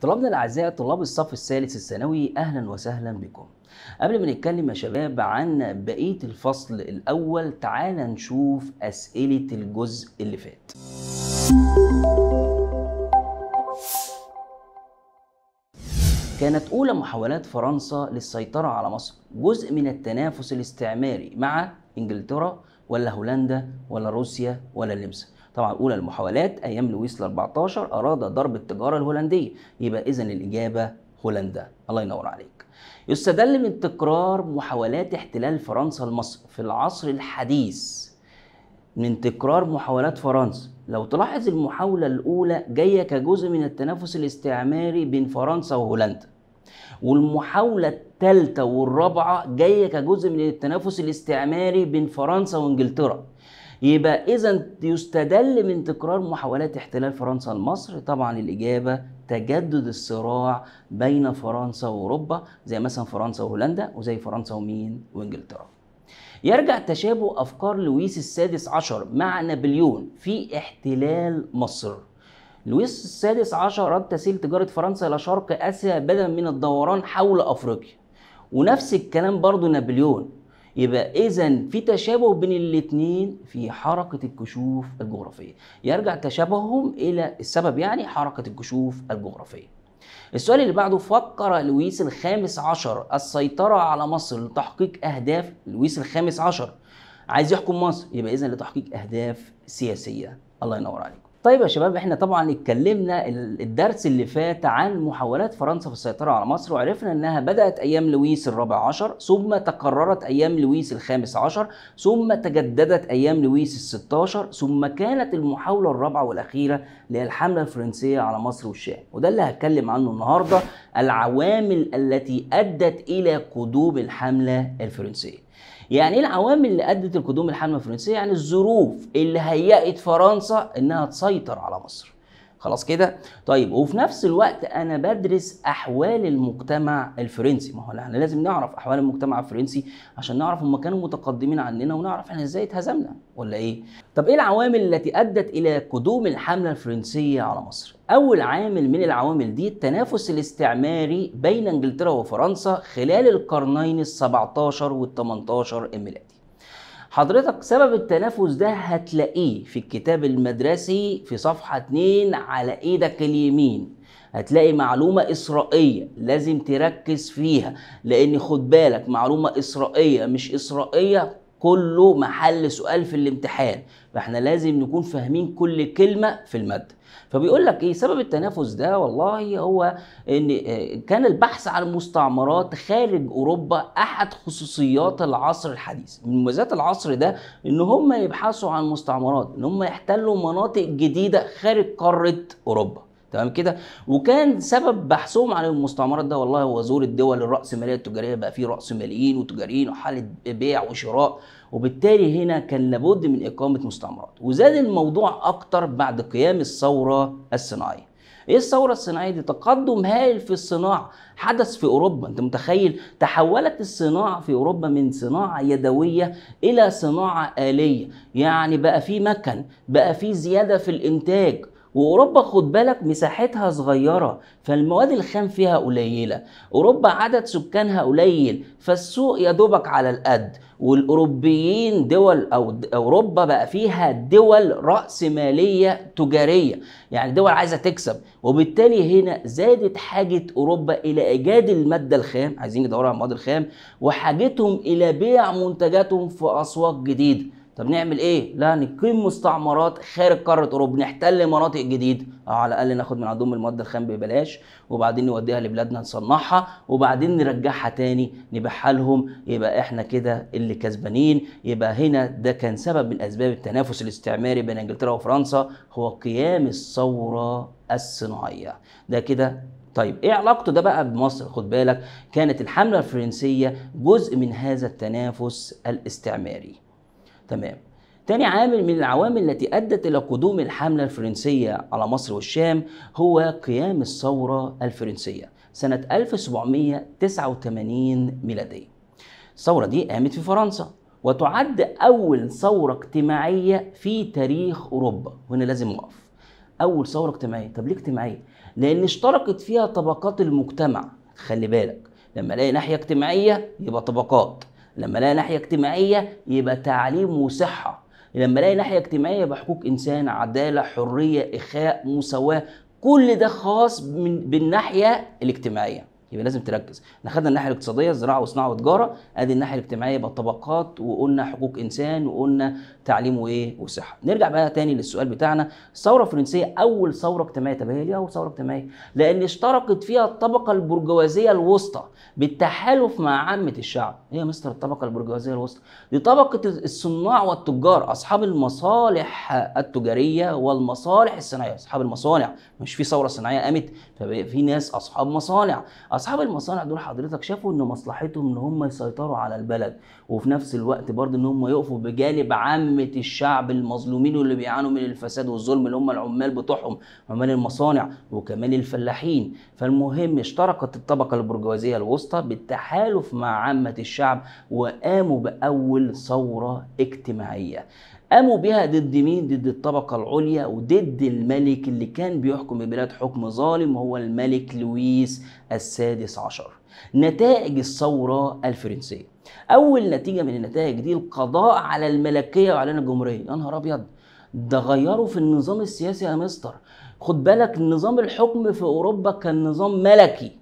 طلابنا الاعزاء طلاب الصف الثالث الثانوي اهلا وسهلا بكم قبل ما نتكلم يا شباب عن بقيه الفصل الاول تعال نشوف اسئله الجزء اللي فات كانت اولى محاولات فرنسا للسيطره على مصر جزء من التنافس الاستعماري مع انجلترا ولا هولندا ولا روسيا ولا النمسا طبعا اولى المحاولات ايام لويس ال14 اراد ضرب التجاره الهولنديه يبقى اذا الاجابه هولندا الله ينور عليك يستدل من تكرار محاولات احتلال فرنسا لمصر في العصر الحديث من تكرار محاولات فرنسا لو تلاحظ المحاولة الأولى جاية كجزء من التنافس الاستعماري بين فرنسا وهولندا والمحاولة الثالثة والرابعة جاية كجزء من التنافس الاستعماري بين فرنسا وانجلترا يبقى اذا يستدل من تكرار محاولات احتلال فرنسا لمصر طبعا الاجابه تجدد الصراع بين فرنسا واوروبا زي مثلا فرنسا وهولندا وزي فرنسا ومين وانجلترا يرجع تشابه افكار لويس السادس عشر مع نابليون في احتلال مصر لويس السادس عشر رد تسهيل تجارة فرنسا إلى شرق آسيا بدلا من الدوران حول أفريقيا ونفس الكلام برضو نابليون يبقى اذا في تشابه بين الاثنين في حركه الكشوف الجغرافيه يرجع تشابههم الى السبب يعني حركه الكشوف الجغرافيه السؤال اللي بعده فكر لويس الخامس عشر السيطرة على مصر لتحقيق أهداف لويس الخامس عشر عايز يحكم مصر يبقى إذا لتحقيق أهداف سياسية الله ينور عليك طيب يا شباب احنا طبعا اتكلمنا الدرس اللي فات عن محاولات فرنسا في السيطرة على مصر وعرفنا انها بدأت ايام لويس الرابع عشر ثم تكررت ايام لويس الخامس عشر ثم تجددت ايام لويس الستاشر ثم كانت المحاولة الرابعة والاخيرة للحملة الفرنسية على مصر والشام وده اللي هتكلم عنه النهاردة العوامل التي ادت الى قدوم الحملة الفرنسية يعني ايه العوامل اللي ادت لقدوم الحمله الفرنسيه يعني الظروف اللي هيأت فرنسا انها تسيطر على مصر خلاص كده طيب وفي نفس الوقت انا بدرس احوال المجتمع الفرنسي ما هو احنا لازم نعرف احوال المجتمع الفرنسي عشان نعرف هم كانوا متقدمين عننا ونعرف احنا ازاي اتهزمنا ولا ايه طب ايه العوامل التي ادت الى قدوم الحمله الفرنسيه على مصر أول عامل من العوامل دي التنافس الاستعماري بين إنجلترا وفرنسا خلال القرنين ال 17 وال 18 الميلادي. حضرتك سبب التنافس ده هتلاقيه في الكتاب المدرسي في صفحة 2 على ايدك اليمين هتلاقي معلومة إسرائية لازم تركز فيها لأن خد بالك معلومة إسرائية مش إسرائية كله محل سؤال في الامتحان فاحنا لازم نكون فاهمين كل كلمه في الماده فبيقول لك ايه سبب التنافس ده والله هو ان آه، كان البحث عن مستعمرات خارج اوروبا احد خصوصيات العصر الحديث من مميزات العصر ده ان هم يبحثوا عن مستعمرات ان هم يحتلوا مناطق جديده خارج قاره اوروبا تمام كده وكان سبب بحثهم عن المستعمرات ده والله هو زور الدول الراسماليه التجاريه بقى في راسماليين وتجاريين وحاله بيع وشراء وبالتالي هنا كان لابد من اقامه مستعمرات وزاد الموضوع اكتر بعد قيام الثوره الصناعيه ايه الثوره الصناعيه دي تقدم هائل في الصناعه حدث في اوروبا انت متخيل تحولت الصناعه في اوروبا من صناعه يدويه الى صناعه اليه يعني بقى في مكن بقى في زياده في الانتاج واوروبا خد بالك مساحتها صغيره فالمواد الخام فيها قليله اوروبا عدد سكانها قليل فالسوق يا دوبك على القد والاوروبيين دول او اوروبا بقى فيها دول راس ماليه تجاريه يعني دول عايزه تكسب وبالتالي هنا زادت حاجه اوروبا الى ايجاد الماده الخام عايزين يدوروا على المواد الخام وحاجتهم الى بيع منتجاتهم في اسواق جديده طب نعمل ايه؟ لا نقيم مستعمرات خارج قاره اوروبا نحتل مناطق جديده آه، على الاقل ناخد من عندهم المواد الخام ببلاش وبعدين نوديها لبلادنا نصنعها وبعدين نرجعها تاني نبيعها لهم يبقى احنا كده اللي كسبانين يبقى هنا ده كان سبب من اسباب التنافس الاستعماري بين انجلترا وفرنسا هو قيام الثوره الصناعيه ده كده طيب ايه علاقته ده بقى بمصر خد بالك كانت الحمله الفرنسيه جزء من هذا التنافس الاستعماري تمام تاني عامل من العوامل التي أدت إلى قدوم الحملة الفرنسية على مصر والشام هو قيام الثورة الفرنسية سنة 1789 ميلادية الثورة دي قامت في فرنسا وتعد أول ثورة اجتماعية في تاريخ أوروبا وهنا لازم نقف أول ثورة اجتماعية طب ليه اجتماعية؟ لأن اشتركت فيها طبقات المجتمع خلي بالك لما الاقي ناحية اجتماعية يبقى طبقات لما الاقي ناحيه اجتماعيه يبقى تعليم وصحه لما الاقي ناحيه اجتماعيه يبقى حقوق انسان عداله حريه اخاء مساواه كل ده خاص من بالناحيه الاجتماعيه يبقى لازم تركز احنا خدنا الناحيه الاقتصاديه زراعه وصناعه وتجاره ادي الناحيه الاجتماعيه يبقى الطبقات وقلنا حقوق انسان وقلنا تعليم وايه وصحه نرجع بقى تاني للسؤال بتاعنا الثوره الفرنسيه اول ثوره اجتماعيه طب هي ليه اول ثوره اجتماعيه لان اشتركت فيها الطبقه البرجوازيه الوسطى بالتحالف مع عامه الشعب هي مستر الطبقه البرجوازيه الوسطى دي طبقه الصناع والتجار اصحاب المصالح التجاريه والمصالح الصناعيه اصحاب المصانع مش في ثوره صناعيه قامت ففي ناس اصحاب مصانع أصحاب اصحاب المصانع دول حضرتك شافوا ان مصلحتهم ان هم يسيطروا على البلد وفي نفس الوقت برضه ان هم يقفوا بجانب عامه الشعب المظلومين واللي بيعانوا من الفساد والظلم اللي هم العمال بتوعهم عمال المصانع وكمان الفلاحين فالمهم اشتركت الطبقه البرجوازيه الوسطى بالتحالف مع عامه الشعب وقاموا باول ثوره اجتماعيه قاموا بها ضد مين ضد الطبقة العليا وضد الملك اللي كان بيحكم البلاد حكم ظالم هو الملك لويس السادس عشر نتائج الثورة الفرنسية أول نتيجة من النتائج دي القضاء على الملكية وعلى الجمهورية يا نهار أبيض ده غيروا في النظام السياسي يا مستر خد بالك نظام الحكم في أوروبا كان نظام ملكي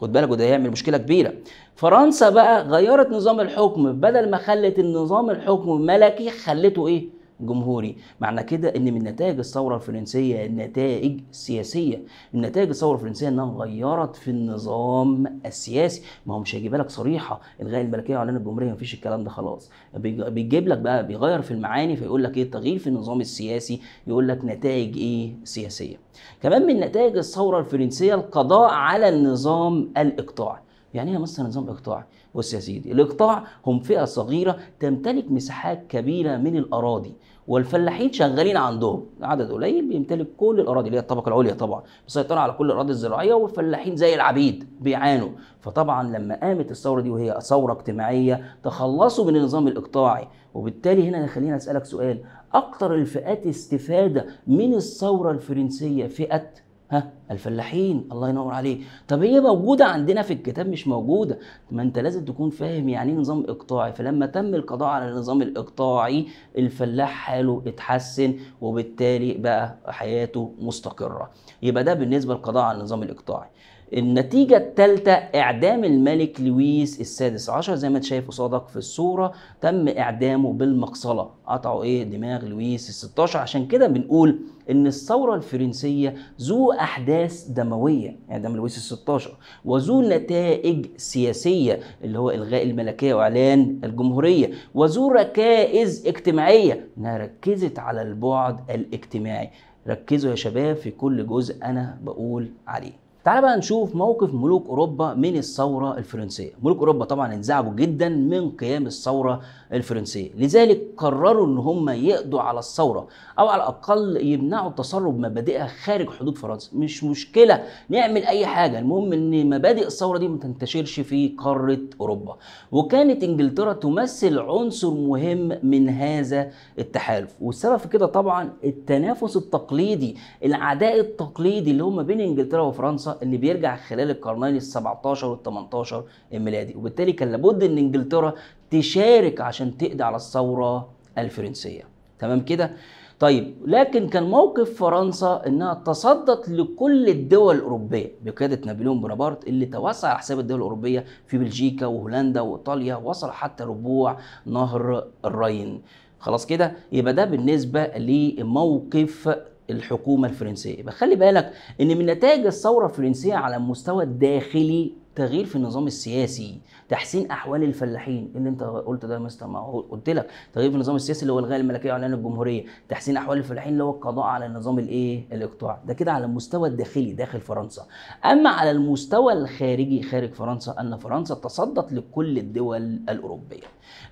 خد بالك وده هيعمل مشكله كبيره فرنسا بقى غيرت نظام الحكم بدل ما خلت النظام الحكم ملكي خلته ايه جمهوري معنى كده ان من نتائج الثوره الفرنسيه النتائج السياسيه من نتائج الثوره الفرنسيه انها غيرت في النظام السياسي ما هو مش هيجيب لك صريحه الغاء الملكيه واعلان الجمهوريه ما فيش الكلام ده خلاص بيجيب لك بقى بيغير في المعاني فيقول لك ايه تغيير في النظام السياسي يقول لك نتائج ايه سياسيه كمان من نتائج الثوره الفرنسيه القضاء على النظام الاقطاعي يعني ايه مثلا نظام اقطاعي بص يا سيدي الإقطاع هم فئة صغيرة تمتلك مساحات كبيرة من الأراضي والفلاحين شغالين عندهم عدد قليل بيمتلك كل الاراضي اللي هي الطبقه العليا طبعا مسيطره على كل الاراضي الزراعيه والفلاحين زي العبيد بيعانوا فطبعا لما قامت الثوره دي وهي ثوره اجتماعيه تخلصوا من النظام الاقطاعي وبالتالي هنا خلينا اسالك سؤال اكثر الفئات استفاده من الثوره الفرنسيه فئه ها الفلاحين الله ينور عليك طب هي موجوده عندنا في الكتاب مش موجوده ما انت لازم تكون فاهم يعني ايه نظام اقطاعي فلما تم القضاء على النظام الاقطاعي الفلاح حاله اتحسن وبالتالي بقى حياته مستقره يبقى ده بالنسبه للقضاء على النظام الاقطاعي النتيجة الثالثة إعدام الملك لويس السادس عشر زي ما أنت شايف قصادك في الصورة تم إعدامه بالمقصلة قطعوا إيه دماغ لويس الستاشر عشان كده بنقول إن الثورة الفرنسية ذو أحداث دموية إعدام لويس الستاشر وذو نتائج سياسية اللي هو إلغاء الملكية وإعلان الجمهورية وذو ركائز اجتماعية إنها ركزت على البعد الاجتماعي ركزوا يا شباب في كل جزء أنا بقول عليه تعال بقى نشوف موقف ملوك اوروبا من الثوره الفرنسيه ملوك اوروبا طبعا انزعجوا جدا من قيام الثوره الفرنسيه لذلك قرروا ان هم يقضوا على الثوره او على الاقل يمنعوا تسرب مبادئها خارج حدود فرنسا مش مشكله نعمل اي حاجه المهم ان مبادئ الثوره دي ما تنتشرش في قاره اوروبا وكانت انجلترا تمثل عنصر مهم من هذا التحالف والسبب في كده طبعا التنافس التقليدي العداء التقليدي اللي هم بين انجلترا وفرنسا اللي بيرجع خلال القرنين ال 17 وال 18 الميلادي وبالتالي كان لابد ان انجلترا تشارك عشان تقضي على الثورة الفرنسية تمام كده طيب لكن كان موقف فرنسا انها تصدت لكل الدول الاوروبيه بقياده نابليون بونابرت اللي توسع على حساب الدول الاوروبيه في بلجيكا وهولندا وايطاليا وصل حتى ربوع نهر الراين خلاص كده يبقى ده بالنسبه لموقف الحكومه الفرنسيه يبقى خلي بالك ان من نتائج الثوره الفرنسيه على المستوى الداخلي تغيير في النظام السياسي تحسين احوال الفلاحين اللي انت قلت ده يا مستر ما هو قلت لك تغيير في النظام السياسي اللي هو الغاء الملكيه واعلان الجمهوريه تحسين احوال الفلاحين اللي هو القضاء على النظام الايه الاقطاعي ده كده على المستوى الداخلي داخل فرنسا اما على المستوى الخارجي خارج فرنسا ان فرنسا تصدت لكل الدول الاوروبيه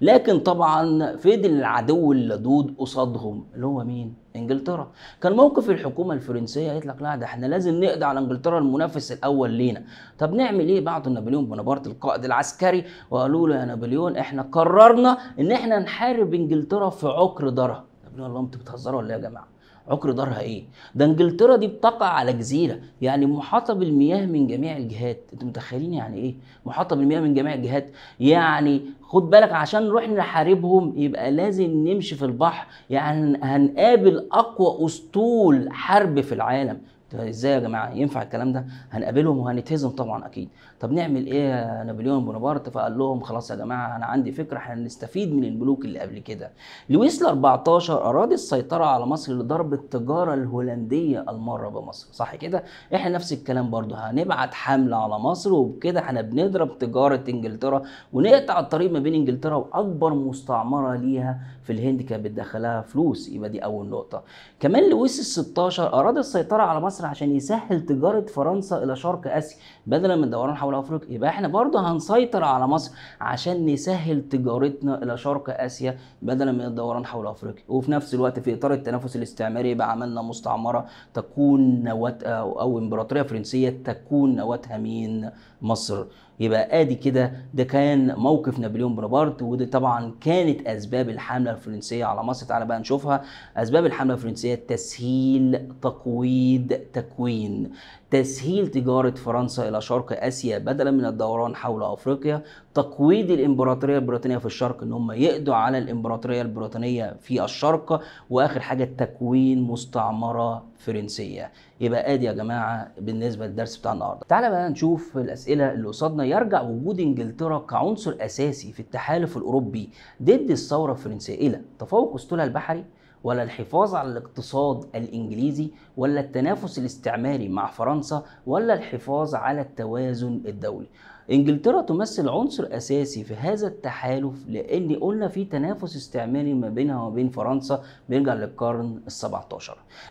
لكن طبعا فضل العدو اللدود قصادهم اللي هو مين انجلترا كان موقف الحكومه الفرنسيه قالت لك لا ده احنا لازم نقضي على انجلترا المنافس الاول لينا طب نعمل ايه بعد نابليون بونابرت القائد العسكري وقالوا له يا نابليون احنا قررنا ان احنا نحارب انجلترا في عكر دارها نابليون قال لهم انتوا بتهزروا ولا ايه يا جماعه عكر دارها ايه؟ ده انجلترا دي بتقع على جزيره يعني محاطه بالمياه من جميع الجهات، انتوا متخيلين يعني ايه؟ محاطه بالمياه من جميع الجهات، يعني خد بالك عشان نروح نحاربهم يبقى لازم نمشي في البحر يعني هنقابل اقوى اسطول حرب في العالم ازاي يا جماعه ينفع الكلام ده هنقابلهم وهنتهزم طبعا اكيد طب نعمل ايه يا نابليون بونابرت فقال لهم خلاص يا جماعه انا عندي فكره احنا هنستفيد من الملوك اللي قبل كده لويس ال 14 اراد السيطره على مصر لضرب التجاره الهولنديه الماره بمصر صح كده احنا نفس الكلام برضو هنبعت حمله على مصر وبكده احنا بنضرب تجاره انجلترا ونقطع الطريق ما بين انجلترا واكبر مستعمره ليها في الهند كانت بتدخلها فلوس يبقى دي اول نقطه كمان لويس ال 16 اراد السيطره على مصر عشان يسهل تجاره فرنسا الى شرق اسيا بدلا من دوران حول افريقيا يبقى احنا برضه هنسيطر على مصر عشان نسهل تجارتنا الى شرق اسيا بدلا من الدوران حول افريقيا وفي نفس الوقت في اطار التنافس الاستعماري يبقى عملنا مستعمره تكون نواتها او امبراطوريه فرنسيه تكون نواتها مين مصر يبقى ادي كده ده كان موقف نابليون بونابرت وده طبعا كانت اسباب الحمله الفرنسيه على مصر تعالى بقى نشوفها اسباب الحمله الفرنسيه تسهيل تقويض تكوين تسهيل تجاره فرنسا الى شرق اسيا بدلا من الدوران حول افريقيا تقويض الامبراطوريه البريطانيه في الشرق ان هم يقضوا على الامبراطوريه البريطانيه في الشرق واخر حاجه تكوين مستعمره فرنسيه يبقى ادي يا جماعه بالنسبه للدرس بتاع النهارده تعالى بقى نشوف الاسئله اللي قصادنا يرجع وجود انجلترا كعنصر اساسي في التحالف الاوروبي ضد الثوره الفرنسيه الى تفوق اسطولها البحري ولا الحفاظ على الاقتصاد الانجليزي ولا التنافس الاستعماري مع فرنسا ولا الحفاظ على التوازن الدولي انجلترا تمثل عنصر اساسي في هذا التحالف لان قلنا في تنافس استعماري ما بينها وما بين فرنسا بيرجع للقرن ال17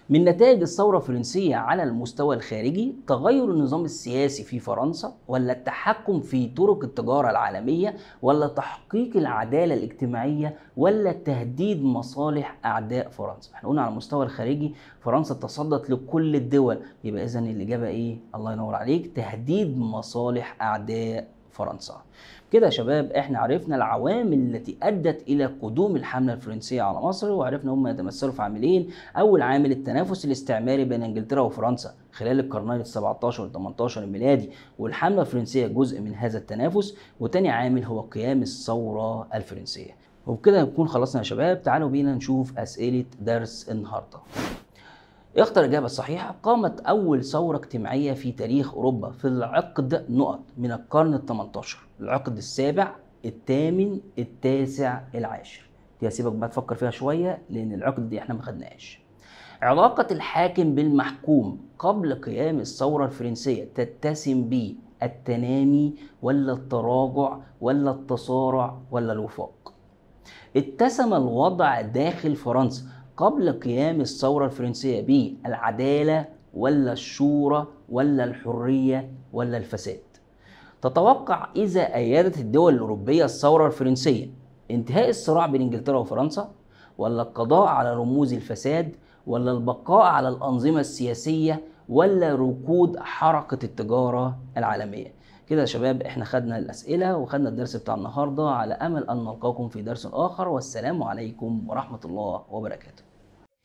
من نتائج الثوره الفرنسيه على المستوى الخارجي تغير النظام السياسي في فرنسا ولا التحكم في طرق التجاره العالميه ولا تحقيق العداله الاجتماعيه ولا تهديد مصالح اعداء فرنسا احنا قلنا على المستوى الخارجي فرنسا تصدت لكل الدول يبقى اذا الاجابه ايه الله ينور عليك تهديد مصالح اعداء فرنسا كده يا شباب احنا عرفنا العوامل التي ادت الى قدوم الحمله الفرنسيه على مصر وعرفنا هم يتمثلوا في عاملين اول عامل التنافس الاستعماري بين انجلترا وفرنسا خلال القرنين ال 17 وال 18 الميلادي والحمله الفرنسيه جزء من هذا التنافس وتاني عامل هو قيام الثوره الفرنسيه وبكده نكون خلصنا يا شباب تعالوا بينا نشوف اسئله درس النهارده اختر الإجابة الصحيحة قامت أول ثورة اجتماعية في تاريخ أوروبا في العقد نقط من القرن ال 18 العقد السابع الثامن التاسع العاشر دي هسيبك بقى تفكر فيها شوية لأن العقد دي احنا ما خدناهاش علاقة الحاكم بالمحكوم قبل قيام الثورة الفرنسية تتسم ب التنامي ولا التراجع ولا التصارع ولا الوفاق اتسم الوضع داخل فرنسا قبل قيام الثورة الفرنسية بالعدالة ولا الشورى ولا الحرية ولا الفساد تتوقع إذا أيدت الدول الأوروبية الثورة الفرنسية انتهاء الصراع بين إنجلترا وفرنسا ولا القضاء على رموز الفساد ولا البقاء على الأنظمة السياسية ولا ركود حركة التجارة العالمية كده يا شباب احنا خدنا الأسئلة وخدنا الدرس بتاع النهاردة على أمل أن نلقاكم في درس آخر والسلام عليكم ورحمة الله وبركاته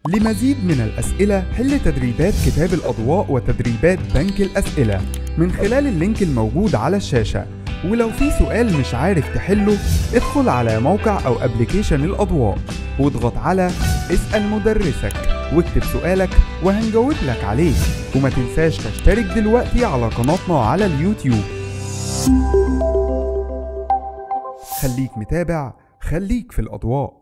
لمزيد من الأسئلة حل تدريبات كتاب الأضواء وتدريبات بنك الأسئلة من خلال اللينك الموجود على الشاشة ولو في سؤال مش عارف تحله ادخل على موقع أو أبليكيشن الأضواء واضغط على اسأل مدرسك واكتب سؤالك وهنجاوب لك عليه وما تنساش تشترك دلوقتي على قناتنا على اليوتيوب خليك متابع خليك في الأضواء